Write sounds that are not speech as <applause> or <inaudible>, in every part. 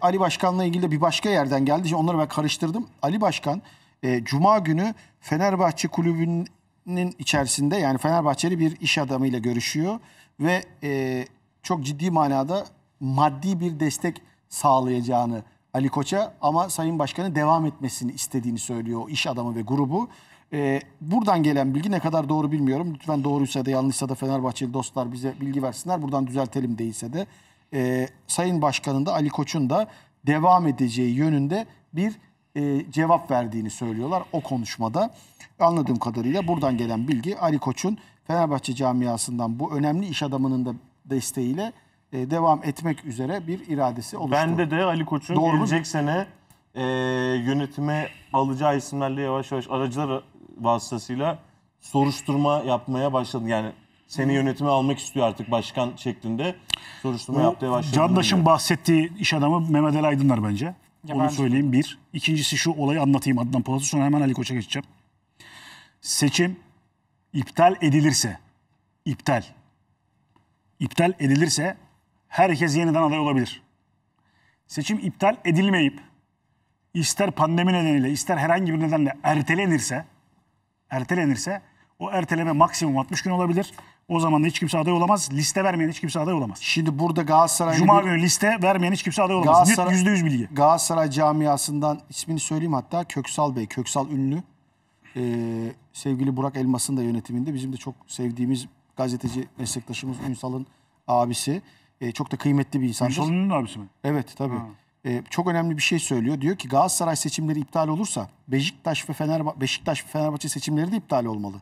Ali Başkan'la ilgili de bir başka yerden geldi. Şimdi onları ben karıştırdım. Ali Başkan e, Cuma günü Fenerbahçe kulübünün içerisinde yani Fenerbahçeli bir iş adamıyla görüşüyor ve e, çok ciddi manada maddi bir destek sağlayacağını Ali Koç'a ama Sayın Başkan'ın devam etmesini istediğini söylüyor iş adamı ve grubu. Ee, buradan gelen bilgi ne kadar doğru bilmiyorum. Lütfen doğruysa da yanlışsa da Fenerbahçeli dostlar bize bilgi versinler. Buradan düzeltelim değilse de e, Sayın Başkan'ın da Ali Koç'un da devam edeceği yönünde bir e, cevap verdiğini söylüyorlar o konuşmada. Anladığım kadarıyla buradan gelen bilgi Ali Koç'un Fenerbahçe camiasından bu önemli iş adamının da desteğiyle e, devam etmek üzere bir iradesi oluştu. Bende de Ali Koç'un gelecek sene e, yönetime alacağı isimlerle yavaş yavaş aracılar vasıtasıyla soruşturma yapmaya başladı. Yani seni yönetime almak istiyor artık başkan şeklinde soruşturma yapmaya başladı. Candaş'ın bahsettiği iş adamı Mehmet Ali Aydınlar bence. Ya Onu ben- söyleyeyim bir. İkincisi şu olayı anlatayım Adnan Polat'ı sonra hemen Ali Koç'a geçeceğim. Seçim iptal edilirse, iptal, iptal edilirse herkes yeniden aday olabilir. Seçim iptal edilmeyip ister pandemi nedeniyle ister herhangi bir nedenle ertelenirse, ertelenirse o erteleme maksimum 60 gün olabilir. O zaman da hiç kimse aday olamaz. Liste vermeyen hiç kimse aday olamaz. Şimdi burada Galatasaray Cuma günü liste vermeyen hiç kimse aday olamaz. Galatasaray, Net %100 bilgi. Galatasaray camiasından ismini söyleyeyim hatta Köksal Bey. Köksal ünlü. Ee, sevgili Burak Elmas'ın da yönetiminde bizim de çok sevdiğimiz gazeteci meslektaşımız Ünsal'ın abisi. Ee, çok da kıymetli bir insandır. Ünsal'ın abisi mi? Evet tabii. Ha e, çok önemli bir şey söylüyor. Diyor ki Galatasaray seçimleri iptal olursa Beşiktaş ve Fenerba Beşiktaş ve Fenerbahçe seçimleri de iptal olmalı.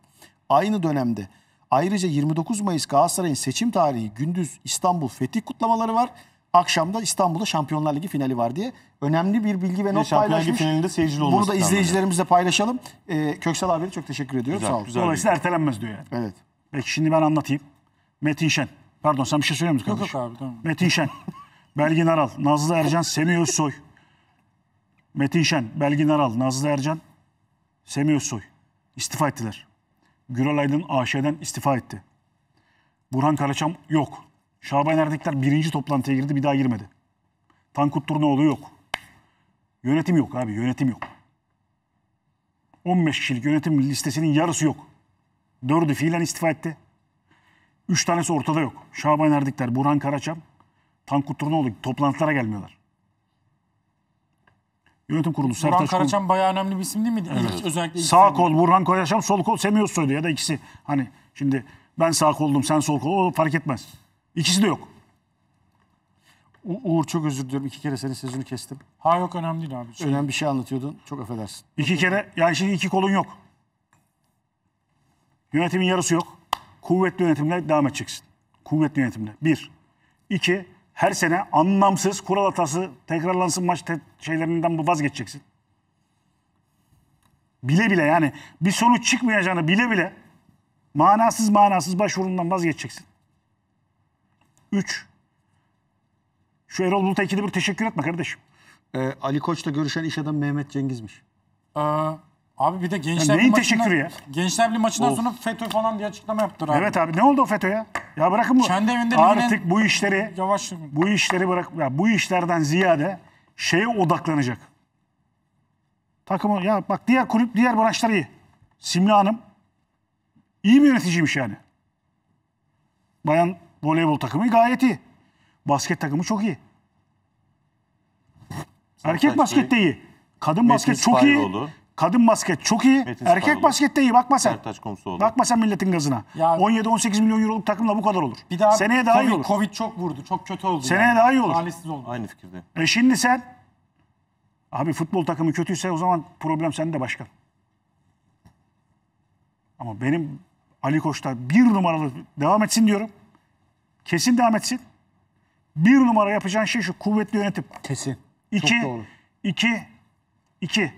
Aynı dönemde ayrıca 29 Mayıs Galatasaray'ın seçim tarihi gündüz İstanbul fetih kutlamaları var. Akşamda İstanbul'da Şampiyonlar Ligi finali var diye önemli bir bilgi ve not Şampiyonlar paylaşmış. Şampiyonlar Ligi finalinde seyircili Bunu da izleyicilerimizle paylaşalım. Ee, Köksal abi çok teşekkür ediyorum. Güzel, Sağ olun. Güzel Dolayısıyla ertelenmez diyor yani. Evet. Peki şimdi ben anlatayım. Metin Şen. Pardon sen bir şey söylüyor musun kardeşim? Yok yok abi tamam. Metin Şen. Belgin Aral, Nazlı Ercan, Semih Özsoy. Metin Şen, Belgin Aral, Nazlı Ercan, Semih Özsoy istifa ettiler. Güral Aydın AŞ'den istifa etti. Burhan Karaçam yok. Şaban Erdekler birinci toplantıya girdi bir daha girmedi. Tankut Turnoğlu yok. Yönetim yok abi yönetim yok. 15 kişilik yönetim listesinin yarısı yok. Dördü fiilen istifa etti. Üç tanesi ortada yok. Şaban Erdikler, Burhan Karaçam, Tankut Turnoğlu toplantılara gelmiyorlar. Yönetim kurulu Burhan Sertaç Karaçam Kurum. bayağı önemli bir isim değil miydi? Evet. özellikle ilk sağ kol Burhan Karaçam, sol kol Semih Özsoy'du ya da ikisi. Hani şimdi ben sağ koldum sen sol kol o fark etmez. İkisi de yok. U- Uğur çok özür diliyorum. iki kere senin sözünü kestim. Ha yok önemli değil abi. Önemli bir şey anlatıyordun. Çok affedersin. İki kere yani şimdi iki kolun yok. Yönetimin yarısı yok. Kuvvetli yönetimle devam edeceksin. Kuvvetli yönetimle. Bir. İki her sene anlamsız kural hatası tekrarlansın maç te- şeylerinden vazgeçeceksin. Bile bile yani bir sonuç çıkmayacağını bile bile manasız manasız başvurundan vazgeçeceksin. 3. Şu Erol Bulut'a ikide bir teşekkür etme kardeşim. Ee, Ali Koç'la görüşen iş adamı Mehmet Cengiz'miş. Aa, Abi bir de gençler yani neyin teşekkürü ya? Gençler Birliği maçından of. sonra FETÖ falan diye açıklama yaptılar abi. Evet abi ne oldu o FETÖ'ye? Ya bırakın bu. Kendi evinde Artık bu işleri yavaş. bu işleri bırak ya bu işlerden ziyade şeye odaklanacak. Takımı ya bak diğer kulüp diğer branşları iyi. Simli Hanım iyi bir yöneticiymiş yani. Bayan voleybol takımı gayet iyi. Basket takımı çok iyi. Erkek basket de iyi. Kadın basket çok iyi. Kadın basket çok iyi. Metin Erkek Sparrow. baskette iyi. Bakma sen. Sertaç Komsoğlu. Bakma sen milletin gazına. Ya- 17-18 milyon euroluk takımla bu kadar olur. Bir daha Seneye daha COVID, iyi olur. Covid çok vurdu. Çok kötü oldu. Seneye daha iyi olur. Talihsiz oldu. Aynı fikirde. E şimdi sen abi futbol takımı kötüyse o zaman problem sende başkan. Ama benim Ali Koç'ta bir numaralı devam etsin diyorum. Kesin devam etsin. Bir numara yapacağın şey şu kuvvetli yönetim. Kesin. İki, Çok doğru. iki, iki.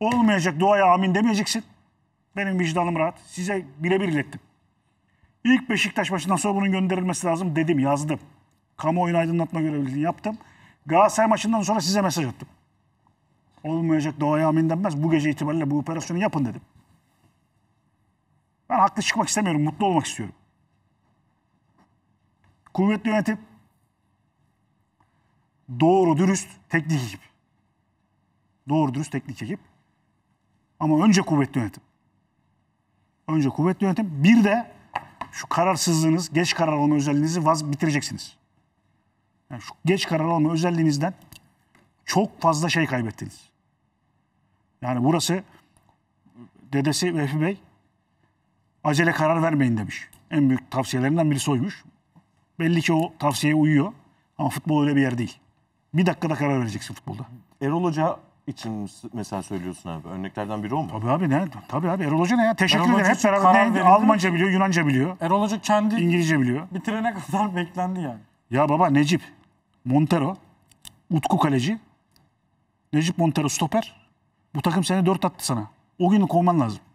Olmayacak duaya amin demeyeceksin. Benim vicdanım rahat. Size birebir ilettim. İlk Beşiktaş maçından sonra bunun gönderilmesi lazım dedim, yazdım. Kamuoyunu aydınlatma görevliliğini yaptım. Galatasaray maçından sonra size mesaj attım. Olmayacak doğaya amin denmez. Bu gece itibariyle bu operasyonu yapın dedim. Ben haklı çıkmak istemiyorum. Mutlu olmak istiyorum. Kuvvetli yönetim. Doğru, dürüst, teknik ekip. Doğru, dürüst, teknik ekip. Ama önce kuvvetli yönetim. Önce kuvvetli yönetim. Bir de şu kararsızlığınız, geç karar alma özelliğinizi vaz bitireceksiniz. Yani şu geç karar alma özelliğinizden çok fazla şey kaybettiniz. Yani burası dedesi Vefi Bey acele karar vermeyin demiş. En büyük tavsiyelerinden birisi oymuş. Belli ki o tavsiyeye uyuyor ama futbol öyle bir yer değil. Bir dakikada karar vereceksin futbolda. Erol Hoca için mesela söylüyorsun abi. Örneklerden biri o mu? Tabii abi ne? Tabii abi Erol Hoca ne ya? Teşekkür Erol ederim. Hep beraber ne? Almanca biliyor, Yunanca biliyor, Erol Hoca kendi İngilizce biliyor. bitirene <laughs> kadar beklendi yani. Ya baba Necip, Montero, Utku Kaleci, Necip Montero stoper. Bu takım seni dört attı sana. O günü kovman lazım.